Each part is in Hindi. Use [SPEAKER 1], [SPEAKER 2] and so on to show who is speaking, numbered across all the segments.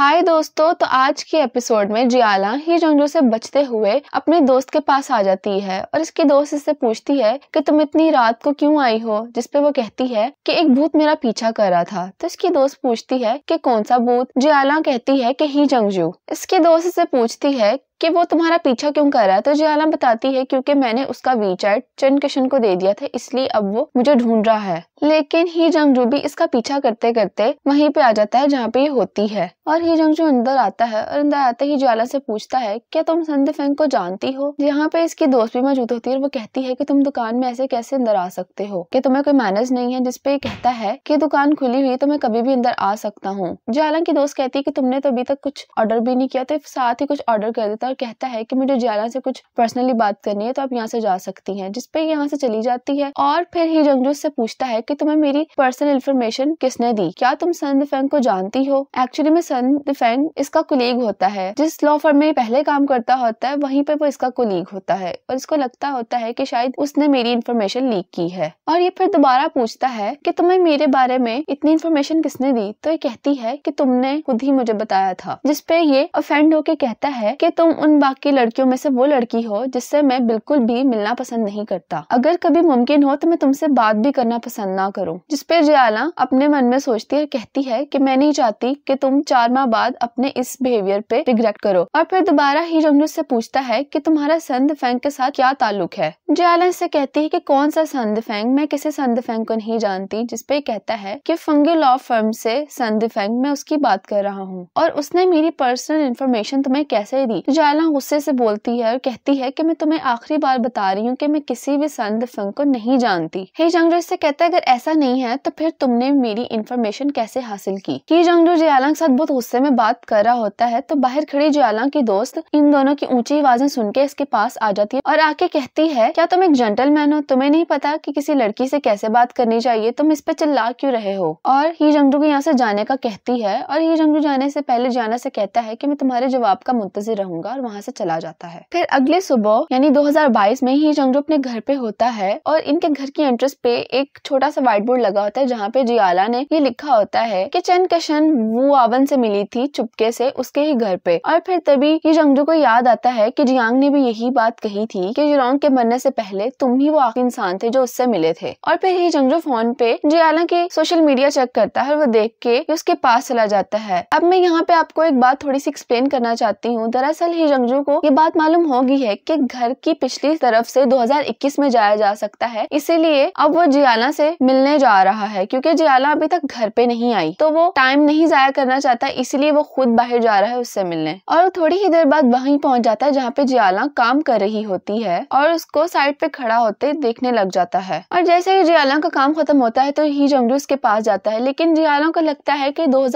[SPEAKER 1] हाय दोस्तों तो आज के एपिसोड में जियाला ही जंगजू से बचते हुए अपने दोस्त के पास आ जाती है और इसकी दोस्त इससे पूछती है कि तुम इतनी रात को क्यों आई हो जिसपे वो कहती है कि एक भूत मेरा पीछा कर रहा था तो इसकी दोस्त पूछती है कि कौन सा भूत जियाला कहती है कि ही जंगजू इसकी दोस्त इससे पूछती है कि वो तुम्हारा पीछा क्यों कर रहा है तो जियाला बताती है क्योंकि मैंने उसका वी चैट चंद किशन को दे दिया था इसलिए अब वो मुझे ढूंढ रहा है लेकिन ही जंगजू भी इसका पीछा करते करते वहीं पे आ जाता है जहाँ पे ये होती है और ही जंगजू अंदर आता है और अंदर आते ही जियाला से पूछता है क्या तुम संद फेंग को जानती हो यहाँ पे इसकी दोस्त भी मौजूद होती है और वो कहती है की तुम दुकान में ऐसे कैसे अंदर आ सकते हो क्या तुम्हें कोई मैनेज नहीं है जिसपे कहता है की दुकान खुली हुई तो मैं कभी भी अंदर आ सकता हूँ जियाला की दोस्त कहती है की तुमने तो अभी तक कुछ ऑर्डर भी नहीं किया तो साथ ही कुछ ऑर्डर कर देता और कहता है कि मुझे जियाला से कुछ पर्सनली बात करनी है तो आप यहाँ से जा सकती हैं जिसपे यहाँ से चली जाती है और फिर ही जंगजू से पूछता है कि तुम्हें मेरी पर्सनल इन्फॉर्मेशन किसने दी क्या तुम सन दिफेंग को जानती हो एक्चुअली में सन दिफेंग इसका कुलीग होता है जिस लॉ फर्म में पहले काम करता होता है वहीं पे वो इसका कुलीग होता है और इसको लगता होता है की शायद उसने मेरी इन्फॉर्मेशन लीक की है और ये फिर दोबारा पूछता है की तुम्हें मेरे बारे में इतनी इन्फॉर्मेशन किसने दी तो ये कहती है की तुमने खुद ही मुझे बताया था जिसपे ये ऑफेंड होके कहता है की तुम उन बाकी लड़कियों में से वो लड़की हो जिससे मैं बिल्कुल भी मिलना पसंद नहीं करता अगर कभी मुमकिन हो तो मैं तुमसे बात भी करना पसंद ना करूँ जिसपे जयाला अपने मन में सोचती है कहती है की मैं नहीं चाहती की तुम चार माह बाद अपने इस बिहेवियर पे रिग्रेट करो और फिर दोबारा ही रंगलू से पूछता है की तुम्हारा संद फेंग के साथ क्या ताल्लुक है जयाला इससे कहती है की कौन सा संद फेंग मैं किसी संद फेंग को नहीं जानती जिसपे कहता है की फंगे लॉ फर्म से संद फेंग मैं उसकी बात कर रहा हूँ और उसने मेरी पर्सनल इन्फॉर्मेशन तुम्हें कैसे दी नायला गुस्से से बोलती है और कहती है कि मैं तुम्हें आखिरी बार बता रही हूँ कि मैं किसी भी सन दफंग को नहीं जानती हे जंगजो इससे कहता है अगर ऐसा नहीं है तो फिर तुमने मेरी इन्फॉर्मेशन कैसे हासिल की ही जंगजू जयालंग के साथ बहुत गुस्से में बात कर रहा होता है तो बाहर खड़ी जयालंग की दोस्त इन दोनों की ऊंची आवाजें सुन के इसके पास आ जाती है और आके कहती है क्या तुम एक जेंटलमैन हो तुम्हें नहीं पता कि किसी लड़की से कैसे बात करनी चाहिए तुम इस पे चिल्ला क्यों रहे हो और ही जंगजू को यहाँ से जाने का कहती है और ही जंगजू जाने से पहले जाना से कहता है की मैं तुम्हारे जवाब का मुंतजर रहूंगा और वहाँ से चला जाता है फिर अगले सुबह यानी 2022 में ही जंगजू अपने घर पे होता है और इनके घर की एंट्रेंस पे एक छोटा सा व्हाइट बोर्ड लगा होता है जहाँ पे जियाला ने ये लिखा होता है की चैन कशन वो आवन से मिली थी चुपके से उसके ही घर पे और फिर तभी ये जंगजू को याद आता है की जियांग ने भी यही बात कही थी की जिरोंग के मरने से पहले तुम ही वो आखिरी इंसान थे जो उससे मिले थे और फिर ही जंगजू फोन पे जियाला के सोशल मीडिया चेक करता है और वो देख के उसके पास चला जाता है अब मैं यहाँ पे आपको एक बात थोड़ी सी एक्सप्लेन करना चाहती हूँ दरअसल ही जंगजू को ये बात मालूम होगी है कि घर की पिछली तरफ से 2021 में जाया जा सकता है इसीलिए अब वो जियाला से मिलने जा रहा है क्योंकि जियाला अभी तक घर पे नहीं आई तो वो टाइम नहीं जाया करना चाहता इसीलिए वो खुद बाहर जा रहा है उससे मिलने और थोड़ी ही देर बाद वही पहुंच जाता है जहाँ पे जियाला काम कर रही होती है और उसको साइड पे खड़ा होते देखने लग जाता है और जैसे ही जियाला का काम खत्म होता है तो ही जंगजू उसके पास जाता है लेकिन जियाला को लगता है की दो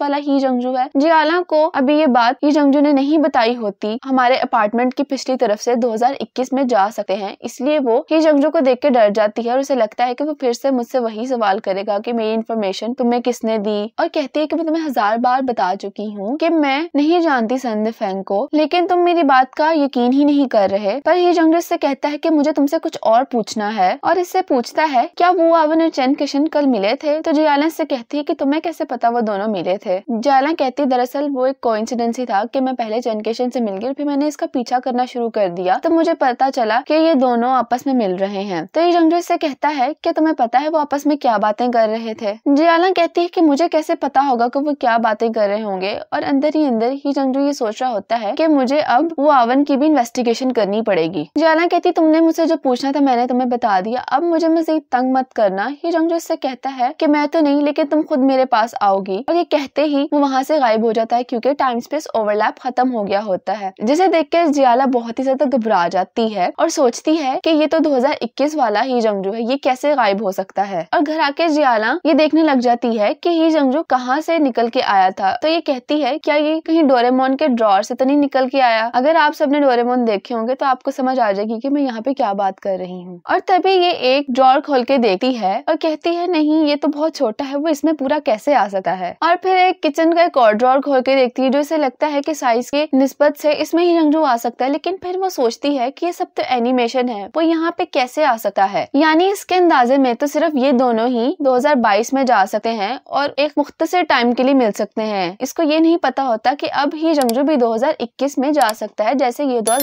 [SPEAKER 1] वाला ही जंगजू है जियाला को अभी ये बात ही जंगजू ने नहीं बताई होती ज्योति हमारे अपार्टमेंट की पिछली तरफ से 2021 में जा सकते हैं इसलिए वो ही जंगजू को देख के डर जाती है और उसे लगता है कि वो फिर से मुझसे वही सवाल करेगा कि मेरी इन्फॉर्मेशन तुम्हें किसने दी और कहती है कि मैं तुम्हें हजार बार बता चुकी हूँ कि मैं नहीं जानती संद फेंग को लेकिन तुम मेरी बात का यकीन ही नहीं कर रहे पर ही जंगजू से कहता है की मुझे तुमसे कुछ और पूछना है और इससे पूछता है क्या वो आवन और चैन किशन कल मिले थे तो जियाला से कहती है की तुम्हें कैसे पता वो दोनों मिले थे जियाला कहती दरअसल वो एक कोइंसिडेंस ही था की मैं पहले चैन किशन से मिल गई फिर मैंने इसका पीछा करना शुरू कर दिया तो मुझे पता चला कि ये दोनों आपस में मिल रहे हैं तो ये जंगजू इससे कहता है कि तुम्हें पता है वो आपस में क्या बातें कर रहे थे जियाला कहती है कि मुझे कैसे पता होगा कि वो क्या बातें कर रहे होंगे और अंदर ही अंदर ही जंगजू ये सोच रहा होता है कि मुझे अब वो आवन की भी इन्वेस्टिगेशन करनी पड़ेगी जियाला कहती तुमने मुझसे जो पूछना था मैंने तुम्हें बता दिया अब मुझे मजीद तंग मत करना ही जंगजू इससे कहता है की मैं तो नहीं लेकिन तुम खुद मेरे पास आओगी और ये कहते ही वो वहाँ से गायब हो जाता है क्यूँकी टाइम स्पेस ओवरलैप खत्म हो गया होता है होता है जिसे देख के जियाला बहुत ही ज्यादा घबरा जाती है और सोचती है कि ये तो 2021 वाला ही जंगजू है ये कैसे गायब हो सकता है और घर आके जियाला ये देखने लग जाती है कि ही जंगजू कहाँ से निकल के आया था तो ये कहती है क्या ये कहीं डोरेमोन के ड्रॉर से तो नहीं निकल के आया अगर आप सबने डोरेमोन देखे होंगे तो आपको समझ आ जाएगी की मैं यहाँ पे क्या बात कर रही हूँ और तभी ये एक ड्रॉर खोल के देखती है और कहती है नहीं ये तो बहुत छोटा है वो इसमें पूरा कैसे आ सकता है और फिर एक किचन का एक और ड्रॉर खोल के देखती है जो इसे लगता है की साइज के निस्बत से इसमें ही रंगजू आ सकता है लेकिन फिर वो सोचती है कि ये सब तो एनिमेशन है वो यहाँ पे कैसे आ सकता है यानी इसके अंदाजे में तो सिर्फ ये दोनों ही 2022 में जा सकते हैं और एक मुख्तर टाइम के लिए मिल सकते हैं इसको ये नहीं पता होता कि अब ही रंगजू भी 2021 में जा सकता है जैसे ये दो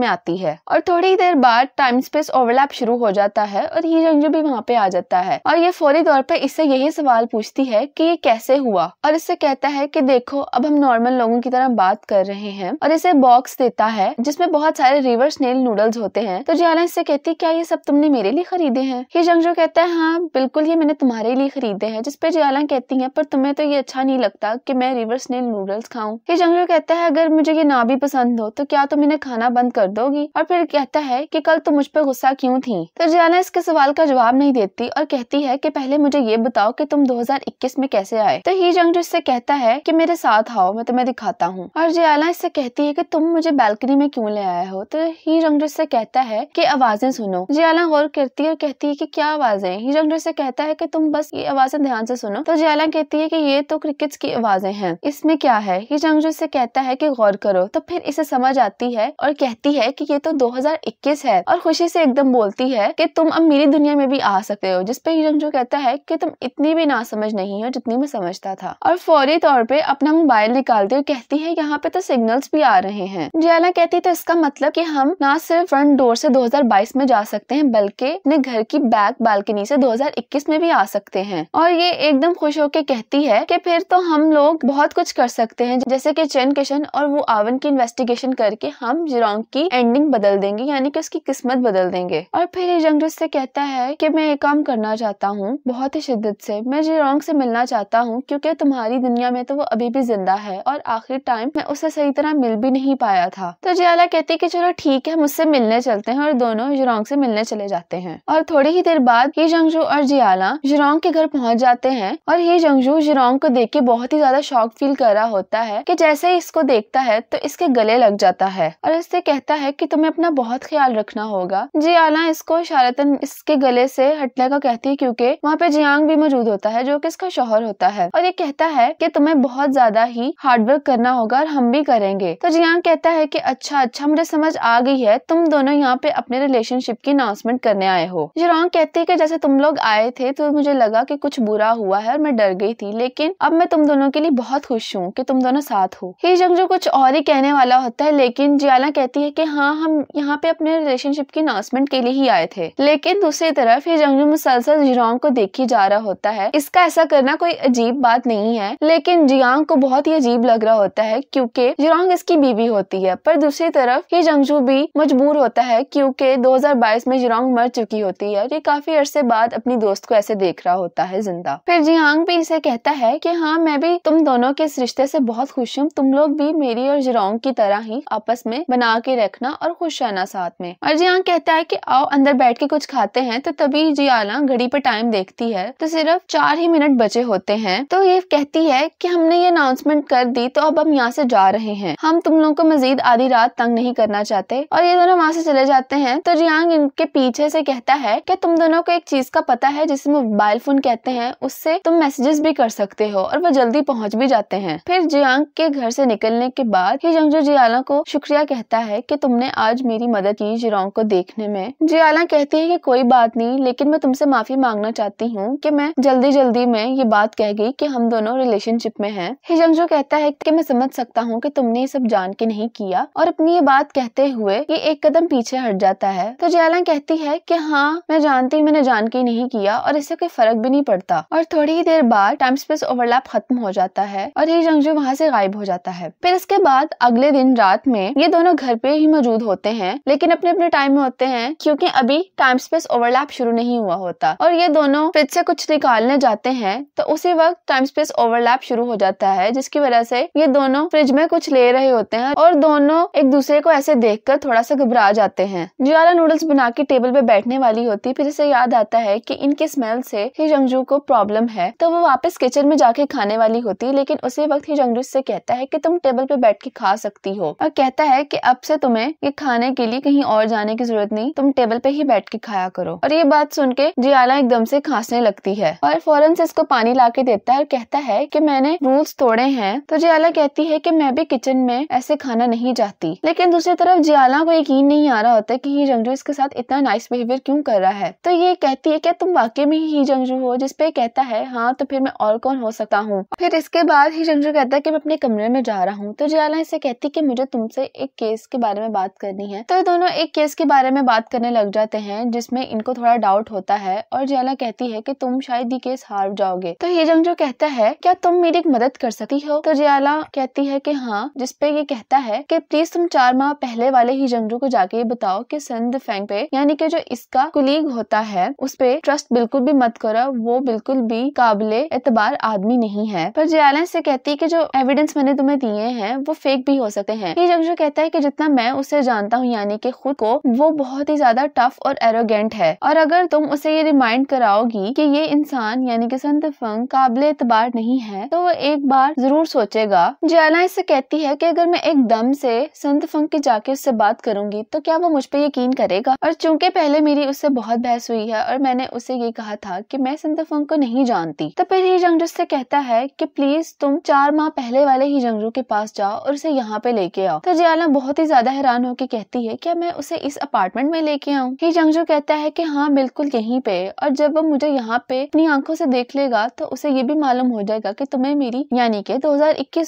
[SPEAKER 1] में आती है और थोड़ी देर बाद टाइम स्पेस ओवरलैप शुरू हो जाता है और ही रंगजू भी वहाँ पे आ जाता है और ये फौरी तौर पर इससे यही सवाल पूछती है की ये कैसे हुआ और इससे कहता है की देखो अब हम नॉर्मल लोगों की तरह बात कर रहे हैं और इसे बॉक्स देता है जिसमें बहुत सारे रिवर्स नेल नूडल्स होते हैं तो जियाला इससे कहती क्या ये सब तुमने मेरे लिए खरीदे हैं ही जंगजो कहता है हाँ बिल्कुल ये मैंने तुम्हारे लिए खरीदे हैं जिसपे जियाला कहती है पर तुम्हें तो ये अच्छा नहीं लगता की मैं रिवर्स नेल नूडल्स खाऊं ही जंगजो कहता है अगर मुझे ये ना भी पसंद हो तो क्या तुम इन्हें खाना बंद कर दोगी और फिर कहता है की कल तुम मुझ पर गुस्सा क्यूँ थी तो जियाला इसके सवाल का जवाब नहीं देती और कहती है की पहले मुझे ये बताओ की तुम 2021 में कैसे आए तो ही जंगजो इससे कहता है की मेरे साथ आओ मैं तुम्हें दिखाता हूँ और जियाला इससे कहती है कि तुम मुझे बालकनी में क्यों ले आए हो तो ही रंग से कहता है कि आवाजें सुनो जियाला गौर करती है और कहती है कि क्या आवाजें ही रंग से कहता है कि तुम बस ये आवाजें ध्यान से सुनो तो जियाला कहती है कि ये तो क्रिकेट की आवाजें हैं इसमें क्या है ही रंग से कहता है कि गौर करो तो फिर इसे समझ आती है और कहती है कि ये तो 2021 है और खुशी से एकदम बोलती है कि तुम अब मेरी दुनिया में भी आ सकते हो जिसपे ही रंग कहता है कि तुम इतनी भी ना समझ नहीं हो जितनी मैं समझता था और फौरी तौर पर अपना मोबाइल निकालती और कहती है यहाँ पे तो सिग्नल्स भी आ रहे हैं जयला कहती तो इसका मतलब कि हम ना सिर्फ फ्रंट डोर से 2022 में जा सकते हैं बल्कि अपने घर की बैक बालकनी से 2021 में भी आ सकते हैं और ये एकदम खुश होकर कहती है कि फिर तो हम लोग बहुत कुछ कर सकते हैं जैसे कि चैन किशन और वो आवन की इन्वेस्टिगेशन करके हम जिरोंग की एंडिंग बदल देंगे यानी कि उसकी किस्मत बदल देंगे और फिर जंग से कहता है कि मैं एक काम करना चाहता हूँ बहुत ही शिद्दत से मैं जिरोंग से मिलना चाहता हूँ क्योंकि तुम्हारी दुनिया में तो वो अभी भी जिंदा है और आखिरी टाइम मैं उसे सही तरह मिल भी नहीं पाया था तो जियाला कहती है कि चलो ठीक है मुझसे मिलने चलते हैं और दोनों जुरोंग से मिलने चले जाते हैं और थोड़ी ही देर बाद ही जंगजू और जियाला जुरोंग के घर पहुंच जाते हैं और ही जंगजू जुरोंग को देख के बहुत ही ज्यादा शौक फील कर रहा होता है की जैसे ही इसको देखता है तो इसके गले लग जाता है और इससे कहता है की तुम्हें अपना बहुत ख्याल रखना होगा जियाला इसको शारतन इसके गले से हटने का कहती है क्योंकि वहाँ पे जियांग भी मौजूद होता है जो कि इसका शोहर होता है और ये कहता है कि तुम्हें बहुत ज्यादा ही हार्डवर्क करना होगा और हम भी करेंगे रहे तो जियांग हाँ, कहता है की अच्छा अच्छा मुझे समझ आ गई है तुम दोनों यहाँ पे अपने रिलेशनशिप की अनाउंसमेंट करने आए हो जिरोंग हाँ, कहती है की जैसे तुम लोग आए थे तो मुझे लगा की कुछ बुरा हुआ है और मैं डर गई थी लेकिन अब मैं तुम दोनों के लिए बहुत खुश हूँ की तुम दोनों साथ हो ही जंग जो कुछ और ही कहने वाला होता है लेकिन जियाला कहती है की हाँ हम यहाँ पे अपने रिलेशनशिप की अनाउंसमेंट के लिए ही आए थे लेकिन दूसरी तरफ ही जंगजू मुसलसल जिरोंग हाँ को देखी जा रहा होता है इसका ऐसा करना कोई अजीब बात नहीं है लेकिन जियांग को बहुत ही अजीब लग रहा होता है क्योंकि जिरोंग इसकी बीवी होती है पर दूसरी तरफ ये जंगजू भी मजबूर होता है क्योंकि 2022 में जिरोंग मर चुकी होती है और ये काफी अरसे बाद अपनी दोस्त को ऐसे देख रहा होता है जिंदा फिर जियांग भी इसे कहता है की हाँ मैं भी तुम दोनों के इस रिश्ते से बहुत खुश हूँ तुम लोग भी मेरी और जिरोंग की तरह ही आपस में बना के रखना और खुश रहना साथ में और जियांग कहता है की आओ अंदर बैठ के कुछ खाते हैं तो तभी जियाला घड़ी पर टाइम देखती है तो सिर्फ चार ही मिनट बचे होते हैं तो ये कहती है की हमने ये अनाउंसमेंट कर दी तो अब हम यहाँ से जा रहे हैं हम तुम लोगों को मजीद आधी रात तंग नहीं करना चाहते और ये दोनों वहाँ से चले जाते हैं तो रियांग इनके पीछे से कहता है कि तुम दोनों को एक चीज का पता है जिसे मोबाइल फोन कहते हैं उससे तुम मैसेजेस भी कर सकते हो और वो जल्दी पहुँच भी जाते हैं फिर जियांग के घर से निकलने के बाद ही जंगजू जियाला को शुक्रिया कहता है की तुमने आज मेरी मदद की जिरोंग को देखने में जियाला कहती है की कोई बात नहीं लेकिन मैं तुमसे माफी मांगना चाहती हूँ की मैं जल्दी जल्दी में ये बात कह गई की हम दोनों रिलेशनशिप में है हिजंगजू कहता है की मैं समझ सकता हूँ की तुमने इस सब जान के नहीं किया और अपनी ये बात कहते हुए ये एक कदम पीछे हट जाता है तो जयाला कहती है की हाँ मैं जानती मैंने जान के नहीं किया और इससे कोई फर्क भी नहीं पड़ता और थोड़ी ही देर बाद टाइम स्पेस ओवरलैप खत्म हो जाता है और ये जंगजू वहाँ से गायब हो जाता है फिर इसके बाद अगले दिन रात में ये दोनों घर पे ही मौजूद होते हैं लेकिन अपने अपने टाइम में होते हैं क्योंकि अभी टाइम स्पेस ओवरलैप शुरू नहीं हुआ होता और ये दोनों फ्रिज से कुछ निकालने जाते हैं तो उसी वक्त टाइम स्पेस ओवरलैप शुरू हो जाता है जिसकी वजह से ये दोनों फ्रिज में कुछ ले रहे रहे होते हैं और दोनों एक दूसरे को ऐसे देख कर थोड़ा सा घबरा जाते हैं जियाला नूडल्स बना के टेबल पे बैठने वाली होती फिर इसे याद आता है की इनके स्मेल से ही जंगजू को प्रॉब्लम है तो वो वापस किचन में जाके खाने वाली होती लेकिन उसी वक्त ही जंगजू से कहता है की तुम टेबल पे बैठ के खा सकती हो और कहता है की अब से तुम्हें ये खाने के लिए कहीं और जाने की जरूरत नहीं तुम टेबल पे ही बैठ के खाया करो और ये बात सुन के जियाला एकदम से खांसने लगती है और फौरन से इसको पानी ला के देता है और कहता है की मैंने रूल्स तोड़े हैं तो जियाला कहती है की मैं भी किचन में मैं ऐसे खाना नहीं चाहती लेकिन दूसरी तरफ जियाला को यकीन नहीं आ रहा होता की ही जंगजू इसके साथ इतना नाइस बिहेवियर क्यूँ कर रहा है तो ये कहती है क्या तुम वाकई में ही जंगजू हो जिसपे कहता है हाँ तो फिर मैं और कौन हो सकता हूँ फिर इसके बाद ही जंगजू कहता है की मैं अपने कमरे में जा रहा हूँ तो जियाला इसे कहती की मुझे तुमसे एक केस के बारे में बात करनी है तो दोनों एक केस के बारे में बात करने लग जाते हैं जिसमें इनको थोड़ा डाउट होता है और जियाला कहती है की तुम शायद ये केस हार जाओगे तो ये जंगजू कहता है क्या तुम मेरी मदद कर सकती हो तो जियाला कहती है की हाँ जिसपे उनसे ये कहता है कि प्लीज तुम चार माह पहले वाले ही जंगजू को जाके ये बताओ कि सन फेंग पे यानी कि जो इसका कुलीग होता है उस पर ट्रस्ट बिल्कुल भी मत करो वो बिल्कुल भी काबिले एतबार आदमी नहीं है पर जयाला से कहती है कि जो एविडेंस मैंने तुम्हें दिए हैं वो फेक भी हो सकते हैं ये जंगजू कहता है कि जितना मैं उसे जानता हूँ यानी कि खुद को वो बहुत ही ज्यादा टफ और एरोगेंट है और अगर तुम उसे ये रिमाइंड कराओगी कि ये इंसान यानी कि संत फंग काबिल एतबार नहीं है तो वो एक बार जरूर सोचेगा जयाला इससे कहती है कि अगर मैं एकदम से संत फंक के जाके उससे बात करूंगी तो क्या वो मुझ पर यकीन करेगा और चूंकि पहले मेरी उससे बहुत बहस हुई है और मैंने उसे ये कहा था कि मैं संत फंक को नहीं जानती तो फिर ही जंगजू से कहता है कि प्लीज तुम चार माह पहले वाले ही जंगजू के पास जाओ और उसे यहाँ पे लेके आओ तो जियाला बहुत ही ज्यादा हैरान होकर कहती है क्या मैं उसे इस अपार्टमेंट में लेके आऊँ ही जंगजू कहता है की हाँ बिल्कुल यही पे और जब वो मुझे यहाँ पे अपनी आंखों से देख लेगा तो उसे ये भी मालूम हो जाएगा की तुम्हें मेरी यानी के दो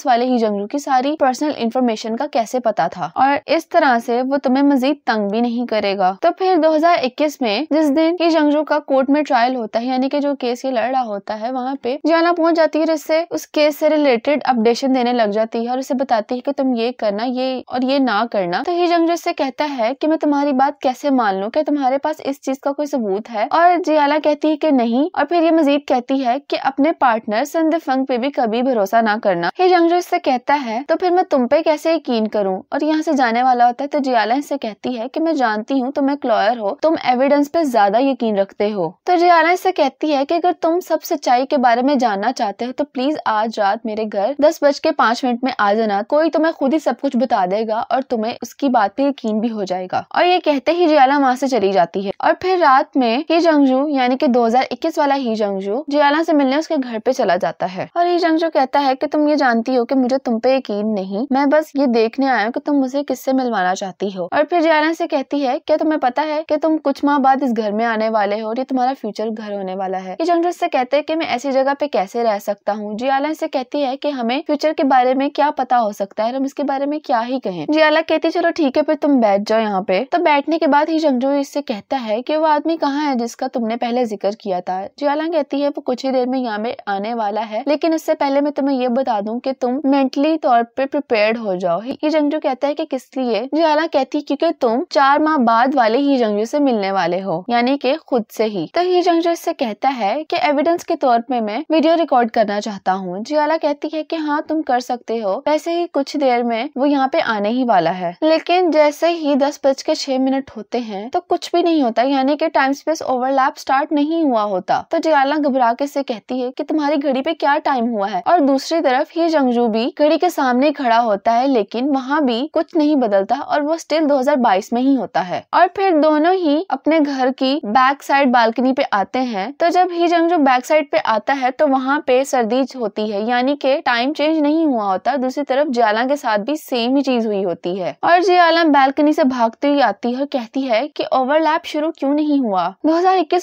[SPEAKER 1] वाले ही जंगजू की सारी पर्सनल पर्सनल इन्फॉर्मेशन का कैसे पता था और इस तरह से वो तुम्हें मजीद तंग भी नहीं करेगा तो फिर 2021 में जिस दिन की जंगजू का कोर्ट में ट्रायल होता है यानी कि जो केस ये लड़ रहा होता है वहाँ पे जाना पहुंच जाती है जिससे उस केस से रिलेटेड अपडेशन देने लग जाती है और उसे बताती है की तुम ये करना ये और ये ना करना तो ही जंगजू इससे कहता है की मैं तुम्हारी बात कैसे मान लू क्या तुम्हारे पास इस चीज का कोई सबूत है और जियाला कहती है की नहीं और फिर ये मजीद कहती है की अपने पार्टनर संदफंग पे भी कभी भरोसा ना करना ही जंगजू इससे कहता है तो फिर मैं तुम तुम पे कैसे यकीन करूं और यहाँ से जाने वाला होता है तो जियाला इससे कहती है कि मैं जानती हूँ तुम एक लॉयर हो तुम एविडेंस पे ज्यादा यकीन रखते हो तो जियाला इससे कहती है कि अगर तुम सब सच्चाई के बारे में जानना चाहते हो तो प्लीज आज रात मेरे घर दस बज के पाँच मिनट में आ जाना कोई तुम्हें खुद ही सब कुछ बता देगा और तुम्हें उसकी बात पे यकीन भी हो जाएगा और ये कहते ही जियाला वहाँ से चली जाती है और फिर रात में ही जंगजू यानी कि 2021 वाला ही जंगजू जियाला से मिलने उसके घर पे चला जाता है और ही जंगजू कहता है कि तुम ये जानती हो कि मुझे तुम पे यकीन नहीं मैं बस ये देखने आया हूँ की तुम मुझे किससे मिलवाना चाहती हो और फिर जयाना से कहती है क्या तुम्हें पता है की तुम कुछ माह बाद इस घर में आने वाले हो और ये तुम्हारा फ्यूचर घर होने वाला है ये से कहते हैं कि मैं ऐसी जगह पे कैसे रह सकता हूँ जियाला से कहती है की हमें फ्यूचर के बारे में क्या पता हो सकता है हम इसके बारे में क्या ही कहें जियाला कहती चलो ठीक है फिर तुम बैठ जाओ यहाँ पे तो बैठने के बाद ही जंगजू इससे कहता है की वो आदमी कहाँ है जिसका तुमने पहले जिक्र किया था जियाला कहती है वो कुछ ही देर में यहाँ में आने वाला है लेकिन उससे पहले मैं तुम्हें ये बता दूँ की तुम मेंटली तौर पर प्रिपेयर स्पेयर्ड हो जाओ ये जंगजू कहता है कि किस लिए जियाला कहती है क्योंकि तुम चार माह बाद वाले ही जंगजू से मिलने वाले हो यानी कि खुद से ही तो ही जंगजू इससे कहता है कि एविडेंस के तौर पे मैं वीडियो रिकॉर्ड करना चाहता हूँ जियाला कहती है कि हाँ तुम कर सकते हो वैसे ही कुछ देर में वो यहाँ पे आने ही वाला है लेकिन जैसे ही दस बज के छह मिनट होते हैं तो कुछ भी नहीं होता यानी कि टाइम स्पेस ओवरलैप स्टार्ट नहीं हुआ होता तो जियाला घबरा के से कहती है कि तुम्हारी घड़ी पे क्या टाइम हुआ है और दूसरी तरफ ही जंगजू भी घड़ी के सामने खड़ा हो होता है लेकिन वहाँ भी कुछ नहीं बदलता और वो स्टिल 2022 में ही होता है और फिर दोनों ही अपने घर की बैक साइड बालकनी पे आते हैं तो जब ही जंग जो बैक साइड पे आता है तो वहाँ पे सर्दी होती है यानी के टाइम चेंज नहीं हुआ होता दूसरी तरफ जियाला के साथ भी सेम ही चीज हुई होती है और जियाला बालकनी से भागती हुई आती है और कहती है की ओवरलैप शुरू क्यूँ नहीं हुआ दो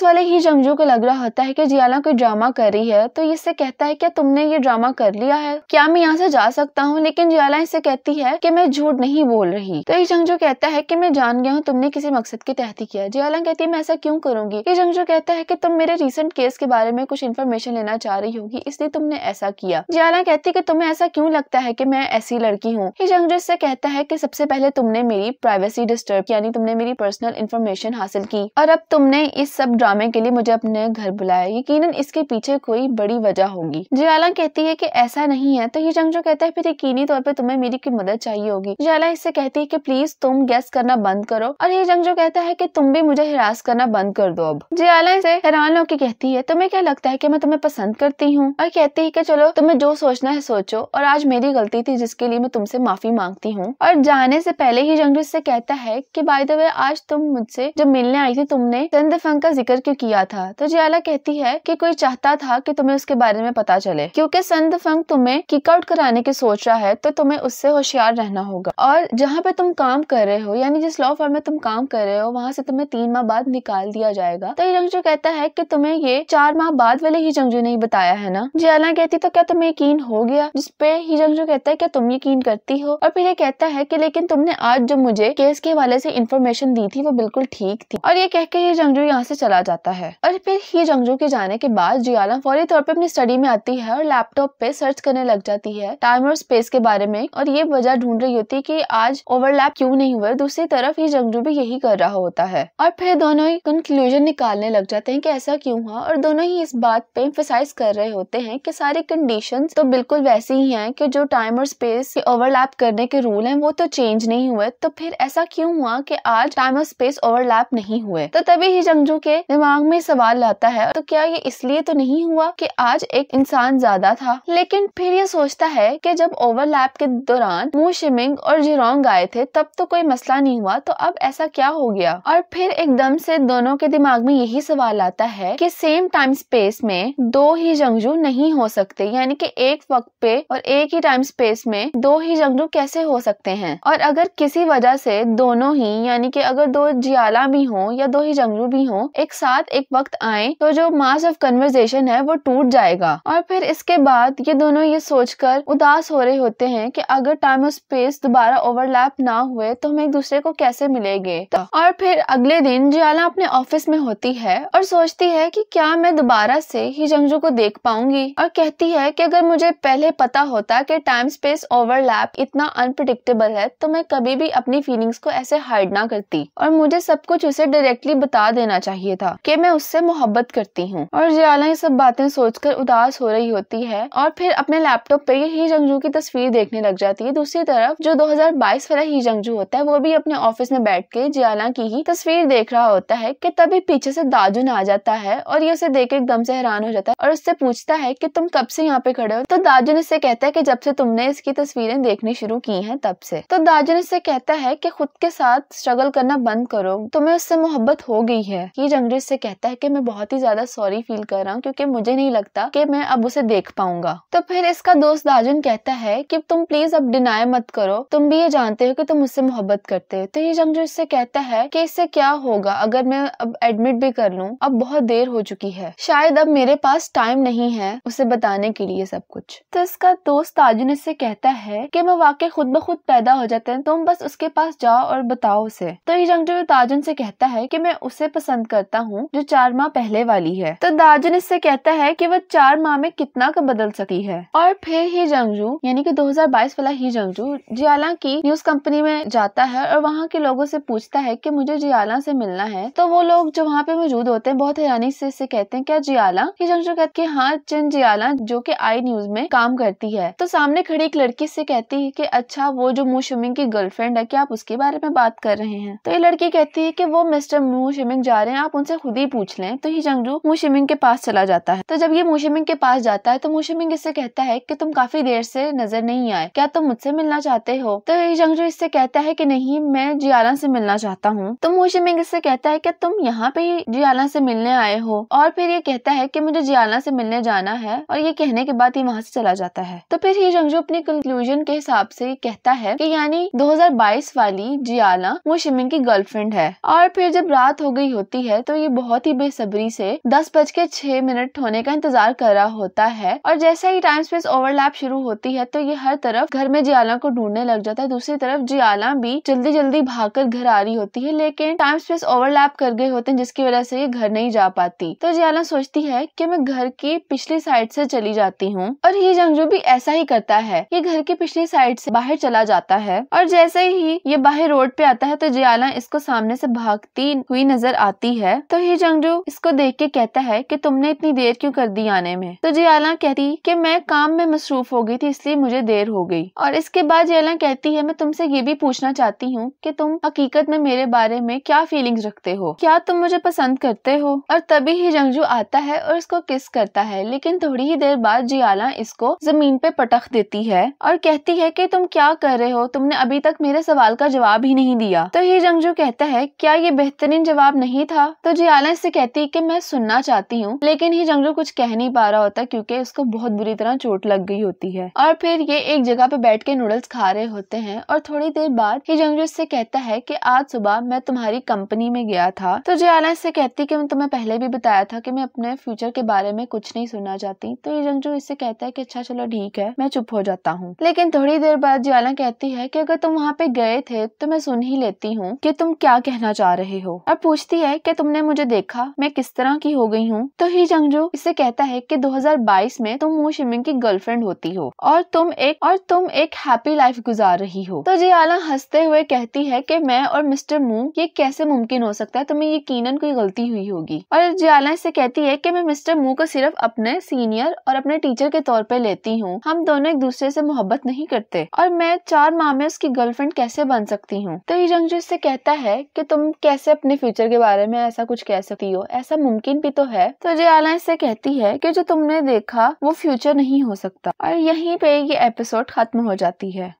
[SPEAKER 1] वाले ही जंगजू को लग रहा होता है की जियाला कोई ड्रामा कर रही है तो इससे कहता है क्या तुमने ये ड्रामा कर लिया है क्या मैं यहाँ से जा सकता हूँ लेकिन जियाला महिला इसे कहती है कि मैं झूठ नहीं बोल रही तो जंगजो कहता है कि मैं जान गया हूँ तुमने किसी मकसद की तहती किया जियाला कहती है मैं ऐसा क्यों करूंगी जंगजो कहता है कि तुम मेरे रिसेंट केस के बारे में कुछ इन्फॉर्मेशन लेना चाह रही होगी इसलिए तुमने ऐसा किया जियाला कहती है कि तुम्हें ऐसा क्यों लगता है कि मैं ऐसी लड़की हूँ जंगजो इससे कहता है कि सबसे पहले तुमने मेरी प्राइवेसी डिस्टर्ब यानी तुमने मेरी पर्सनल इन्फॉर्मेशन हासिल की और अब तुमने इस सब ड्रामे के लिए मुझे अपने घर बुलाया यकीन इसके पीछे कोई बड़ी वजह होगी जियाला कहती है की ऐसा नहीं है तो ये जंगजो कहता है फिर यकीनी तौर पर तुम हमें मेरी की मदद चाहिए होगी जैला इससे कहती है कि प्लीज तुम गैस करना बंद करो और ये जंगजो कहता है कि तुम भी मुझे हिरास करना बंद कर दो अब जयाला इसे हैरान होकर कहती है तुम्हें क्या लगता है कि मैं तुम्हें पसंद करती हूँ और कहती है कि चलो तुम्हें जो सोचना है सोचो और आज मेरी गलती थी जिसके लिए मैं तुमसे माफी मांगती हूँ और जाने से पहले ही जंगजो इससे कहता है की बाय द वे आज तुम मुझसे जब मिलने आई थी तुमने चंद फंग का जिक्र क्यों किया था तो जयाला कहती है की कोई चाहता था की तुम्हें उसके बारे में पता चले क्यूँकी संत फंग तुम्हें किकआउट कराने की सोच रहा है तो तुम तुम्हें उससे होशियार रहना होगा और जहाँ पे तुम काम कर रहे हो यानी जिस लॉ फर्म में तुम काम कर रहे हो वहाँ से तुम्हें तीन माह बाद निकाल दिया जाएगा तो ये जंगजू कहता है की तुम्हें ये चार माह बाद वाले ही जंगजू ने बताया है ना जयाला कहती तो क्या तुम्हें यकीन हो गया जिसपे ही जंगजू कहता है क्या तुम यकीन करती हो और फिर ये कहता है की लेकिन तुमने आज जो मुझे केस के हवाले से इन्फॉर्मेशन दी थी वो बिल्कुल ठीक थी और ये कह के ही जंगजू यहाँ से चला जाता है और फिर ही जंगजू के जाने के बाद जियाला फौरी तौर पर अपनी स्टडी में आती है और लैपटॉप पे सर्च करने लग जाती है टाइम और स्पेस के बारे में में और ये वजह ढूंढ रही होती है कि आज ओवरलैप क्यों नहीं हुआ दूसरी तरफ ये जंगजू भी यही कर रहा होता है और फिर दोनों ही कंक्लूजन निकालने लग जाते हैं कि ऐसा क्यों हुआ और दोनों ही इस बात पे एम्फोसाइज कर रहे होते हैं कि सारी कंडीशन तो बिल्कुल वैसी ही है कि जो टाइम और स्पेस के ओवरलैप करने के रूल है वो तो चेंज नहीं हुए तो फिर ऐसा क्यों हुआ की आज टाइम और स्पेस ओवरलैप नहीं हुए तो तभी ही जंगजू के दिमाग में सवाल आता है तो क्या ये इसलिए तो नहीं हुआ की आज एक इंसान ज्यादा था लेकिन फिर ये सोचता है की जब ओवरलैप के दौरान मू शिमिंग और जिरोंग आए थे तब तो कोई मसला नहीं हुआ तो अब ऐसा क्या हो गया और फिर एकदम से दोनों के दिमाग में यही सवाल आता है कि सेम टाइम स्पेस में दो ही जंगजू नहीं हो सकते यानी कि एक वक्त पे और एक ही टाइम स्पेस में दो ही जंगजू कैसे हो सकते हैं और अगर किसी वजह से दोनों ही यानी कि अगर दो जियाला भी हो या दो ही जंगजू भी हो एक साथ एक वक्त आए तो जो मास ऑफ कन्वर्जेशन है वो टूट जाएगा और फिर इसके बाद ये दोनों ये सोचकर उदास हो रहे होते हैं कि अगर टाइम और स्पेस दोबारा ओवरलैप ना हुए तो हम एक दूसरे को कैसे मिलेंगे तो और फिर अगले दिन जियाला अपने ऑफिस में होती है और सोचती है कि क्या मैं दोबारा से ही जंगजू को देख पाऊंगी और कहती है कि अगर मुझे पहले पता होता कि टाइम स्पेस ओवरलैप इतना अनप्रडिक्टेबल है तो मैं कभी भी अपनी फीलिंग्स को ऐसे हाइड ना करती और मुझे सब कुछ उसे डायरेक्टली बता देना चाहिए था कि मैं उससे मोहब्बत करती हूँ और जियाला ये सब बातें सोचकर उदास हो रही होती है और फिर अपने लैपटॉप पे ही जंगजू की तस्वीर देखने लग जाती है दूसरी तरफ जो 2022 वाला ही जंगजू होता है वो भी अपने ऑफिस में बैठ के जियाला की ही तस्वीर देख रहा होता है कि तभी पीछे से दाजुन आ जाता है और ये उसे देख एकदम से हैरान हो जाता है और उससे पूछता है की तुम कब से यहाँ पे खड़े हो तो दाजुन इससे कहता है की जब से तुमने इसकी तस्वीरें देखनी शुरू की है तब से तो दाजुन इससे कहता है की खुद के साथ स्ट्रगल करना बंद करो तुम्हें उससे मोहब्बत हो गई है ये जंगजू इससे कहता है की मैं बहुत ही ज्यादा सॉरी फील कर रहा हूँ क्यूँकी मुझे नहीं लगता कि मैं अब उसे देख पाऊंगा तो फिर इसका दोस्त दाजुन कहता है कि तुम प्लीज प्लीज अब डिनाय मत करो तुम भी ये जानते हो कि तुम उससे मोहब्बत करते हो तो ये जंग जो इससे कहता है कि इससे क्या होगा अगर मैं अब एडमिट भी कर लूँ अब बहुत देर हो चुकी है शायद अब मेरे पास टाइम नहीं है उसे बताने के लिए सब कुछ तो इसका दोस्त ताजुन इससे कहता है कि वाकई खुद ब खुद पैदा हो जाते हैं तुम बस उसके पास जाओ और बताओ उसे तो ये जंग जो ताजुन से कहता है कि मैं उसे पसंद करता हूँ जो चार माह पहले वाली है तो दाजुन इससे कहता है कि वह चार माह में कितना का बदल सकती है और फिर ही जंगजू यानी कि 2022 रिलायंस वाला ही जंगजू जियाला की न्यूज कंपनी में जाता है और वहाँ के लोगों से पूछता है कि मुझे जियाला से मिलना है तो वो लोग जो वहाँ पे मौजूद होते हैं बहुत हैरानी से इसे कहते हैं क्या जियाला ही जंगजू कहते हैं हाँ चिन जियाला जो की आई न्यूज में काम करती है तो सामने खड़ी एक लड़की से कहती है की अच्छा वो जो मू शमिंग की गर्लफ्रेंड है क्या आप उसके बारे में बात कर रहे हैं तो ये लड़की कहती है की वो मिस्टर मू शिमिंग जा रहे हैं आप उनसे खुद ही पूछ लें तो ही जंगजू मू शिमिंग के पास चला जाता है तो जब ये मुँह शिमिंग के पास जाता है तो मुँह शिमिंग इससे कहता है की तुम काफी देर से नजर नहीं आए क्या तुम मुझसे मिलना चाहते हो तो जंगजू इससे कहता है की नहीं मैं जियाला से मिलना चाहता हूँ तो मिंग इससे कहता है की तुम यहाँ पे जियाला से मिलने आए हो और फिर ये कहता है की मुझे जियाला से मिलने जाना है और ये कहने के बाद ये वहाँ से चला जाता है तो फिर ही जंगजू अपनी कंक्लूजन के हिसाब से कहता है कि यानी 2022 वाली जियाला मोशिमिंग की गर्लफ्रेंड है और फिर जब रात हो गई होती है तो ये बहुत ही बेसब्री से दस बज के छह मिनट होने का इंतजार कर रहा होता है और जैसे ही टाइम स्पेस ओवरलैप शुरू होती है तो ये हर तरफ तरफ घर में जियाला को ढूंढने लग जाता है दूसरी तरफ जियाला भी जल्दी जल्दी कर घर आ रही होती है लेकिन टाइम स्पेस ओवरलैप कर गए होते हैं जिसकी वजह से ये घर नहीं जा पाती तो जियाला सोचती है कि मैं घर की पिछली साइड से चली जाती हूँ और ये जंगजू भी ऐसा ही करता है ये घर की पिछली साइड से बाहर चला जाता है और जैसे ही ये बाहर रोड पे आता है तो जियाला इसको सामने से भागती हुई नजर आती है तो ही जंगजू इसको देख के कहता है कि तुमने इतनी देर क्यों कर दी आने में तो जियाला कहती कि मैं काम में मसरूफ हो गई थी इसलिए मुझे देर हो गई और इसके बाद जेला कहती है मैं तुमसे ये भी पूछना चाहती हूँ कि तुम हकीकत में मेरे बारे में क्या फीलिंग्स रखते हो क्या तुम मुझे पसंद करते हो और तभी ही जंगजू आता है और उसको किस करता है लेकिन थोड़ी ही देर बाद जियाला इसको जमीन पे पटख देती है और कहती है कि तुम क्या कर रहे हो तुमने अभी तक मेरे सवाल का जवाब ही नहीं दिया तो ही जंगजू कहता है क्या ये बेहतरीन जवाब नहीं था तो जियाला इससे कहती है की मैं सुनना चाहती हूँ लेकिन ही जंगजू कुछ कह नहीं पा रहा होता क्यूँकी उसको बहुत बुरी तरह चोट लग गई होती है और फिर ये एक जगह जगह पे बैठ के नूडल्स खा रहे होते हैं और थोड़ी देर बाद ही जंगजू इससे कहता है कि आज सुबह मैं तुम्हारी कंपनी में गया था तो जियाला इससे कहती कि मैं तुम्हें पहले भी बताया था कि मैं अपने फ्यूचर के बारे में कुछ नहीं सुनना चाहती तो ये जंगजू इससे कहता है कि अच्छा चलो ठीक है मैं चुप हो जाता हूँ लेकिन थोड़ी देर बाद जियाला कहती है कि अगर तुम वहाँ पे गए थे तो मैं सुन ही लेती हूँ कि तुम क्या कहना चाह रहे हो और पूछती है कि तुमने मुझे देखा मैं किस तरह की हो गई हूँ तो ही जंगजू इससे कहता है कि 2022 में तुम मू शिमिंग की गर्लफ्रेंड होती हो और तुम एक और तुम एक हैप्पी लाइफ गुजार रही हो तो जियाला हंसते हुए कहती है कि मैं और मिस्टर मून ये कैसे मुमकिन हो सकता है तुम्हें यकीनन कोई गलती हुई होगी और जियाला इसे कहती है कि मैं मिस्टर मून को सिर्फ अपने सीनियर और अपने टीचर के तौर पर लेती हूँ हम दोनों एक दूसरे से मोहब्बत नहीं करते और मैं चार माह में उसकी गर्लफ्रेंड कैसे बन सकती हूँ तो हिजंगजू इससे कहता है कि तुम कैसे अपने फ्यूचर के बारे में ऐसा कुछ कह सकती हो ऐसा मुमकिन भी तो है तो जियाला इससे कहती है की जो तुमने देखा वो फ्यूचर नहीं हो सकता और यही पे ये एपिसोड खत्म हो जाती है